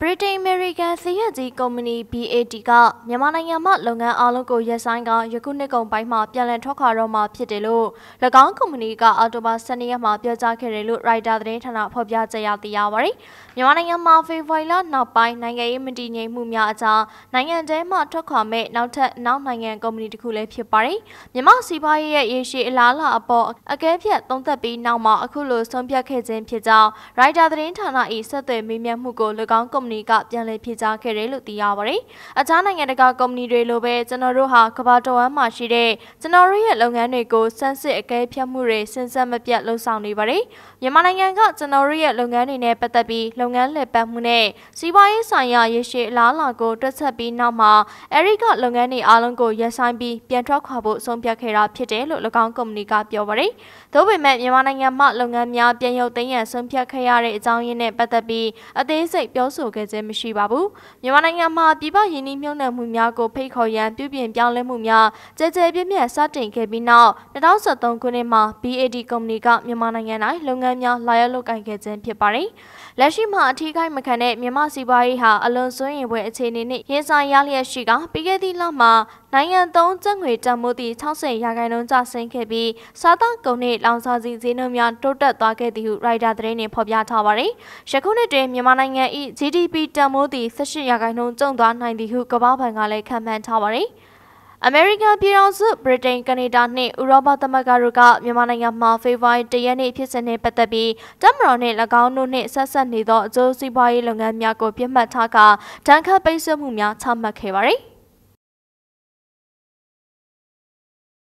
ဗြိတိန်အမေရိကန်ဆေးရည်ကြီးကုမ္ပဏီ BAT ကမြန်မာနိုင်ငံမှာလုပ်ငန်းအလုံးကိုရပ်ဆိုင်းကယခုနှစ်ကုန်ပိုင်းမှာပြန်လည်ထွက်ခွာတော့မှာဖြစ်တယ်လို့၎င်းကုမ္ပဏီကအော်တိုဘာ12ရက်မှာပြောကြားခဲ့တယ်လို့ Reuters သတင်းဌာနဖော်ပြကြေညာသိရပါတယ်။မြန်မာနိုင်ငံမှာဖေဖော်ဝါရီလနောက်ပိုင်းနိုင်ငံရေးမတည်ငြိမ်မှုများအကြားနိုင်ငံတကာမှထွက်ခွာမဲ့နောက်ထပ်နောက်နိုင်ငံကုမ္ပဏီတစ်ခုလည်းဖြစ်ပါတယ်။မြန်မာစီးပွားရေးရဲ့ရေရှည်အလားအလာအပေါ်အကဲဖြတ်သုံးသပ်ပြီးနောက်မှာအခုလိုဆုံးဖြတ်ခဲ့ခြင်းဖြစ်ကြောင်း Reuters သတင်းဌာန၏ဆက်သွယ်မေးမြန်းမှုကို၎င်းကုမ္ပဏီမဏီကပြန်လည်ဖြေကြားခဲ့တယ်လို့သိရပါတယ်။အခြားနိုင်ငံတကာကုမ္ပဏီတွေလိုပဲကျွန်တော်တို့ဟာကမ္ဘာတော်ဝမ်းမှာရှိတဲ့ကျွန်တော်တို့ရဲ့လုပ်ငန်းတွေကိုစမ်းစစ်အကဲဖြတ်မှုတွေစဉ်ဆက်မပြတ်လှုပ်ဆောင်နေပါတယ်။မြန်မာနိုင်ငံကကျွန်တော်တို့ရဲ့လုပ်ငန်းတွေနဲ့ပတ်သက်ပြီးလုပ်ငန်းလည်ပတ်မှုနဲ့စီးပွားရေးဆိုင်ရာရရှိအလားအလာကိုတွက်ချက်ပြီးနောက်မှာအဲဒီကလုပ်ငန်းတွေအားလုံးကိုရပ်ဆိုင်းပြီးပြန်ထွက်ခွာဖို့ဆုံးဖြတ်ခဲ့တာဖြစ်တယ်လို့၎င်းကုမ္ပဏီကပြောပါတယ်။သို့ပေမဲ့မြန်မာနိုင်ငံမှာလုပ်ငန်းများပြန်ရုပ်သိမ်းရန်ဆုံးဖြတ်ခဲ့ရတဲ့အကြောင်းရင်းနဲ့ပတ်သက်ပြီးအသေးစိတ်ပြောဆိုခဲ့ခဲ့ခြင်းမရှိပါဘူးမြန်မာနိုင်ငံမှာပြည်ပယင်းနှီးမြှုပ်နှံမှုများကိုဖိတ်ခေါ်ရန်ပြုပြင်ပြောင်းလဲမှုများကြဲကြဲပြန့်ပြန့်စတင်ခဲ့ပြီးနောက်2023ခုနှစ်မှာ BAD ကုမ္ပဏီကမြန်မာနိုင်ငံ၌လုပ်ငန်းများလာရောက်လုပ်ကိုင်ခဲ့ခြင်းဖြစ်ပါတယ်လက်ရှိမှာအထူးခိုက်မခံတဲ့မြန်မာစီးပွားရေးဟာအလွန်စွန့်ရင်ပွဲအခြေအနေနဲ့ရင်ဆိုင်ရလျက်ရှိကပြီးခဲ့သည့်လမှာနိုင်ငံသုံးကျပ်ငွေတန်ဖိုးသည့်60ရာခိုင်နှုန်းကျဆင်းခဲ့ပြီးစားသောက်ကုန်နှင့်လောင်စာဆီဈေးနှုန်းများတိုးတက်သွားခဲ့သည်ဟုရိုက်တာသတင်းနှင့်ဖော်ပြထားပါသည်။ယခုနှစ်တွင်မြန်မာနိုင်ငံ၏ GDP တန်ဖိုးသည့်18ရာခိုင်နှုန်းကျုံသွားနိုင်သည်ဟုကမ္ဘာ့ဘဏ်ကလည်းခန့်မှန်းထားပါသည်။အမေရိကန်ပြည်ထောင်စုဗြိတိန်ကနေဒါနှင့်ဥရောပသမဂ္ဂတို့ကမြန်မာနိုင်ငံမှာဖေဖော်ဝါရီ၁ရက်နေ့ဖြစ်စဉ်နှင့်ပတ်သက်ပြီးတပ်မတော်နှင့်၎င်းတို့နှင့်ဆက်ဆက်နေသောအကျိုးစီးပွားရေးလုပ်ငန်းများကိုပြစ်မှတ်ထားကတန်ခတ်ပိတ်ဆို့မှုများချမှတ်ခဲ့ပါသည်။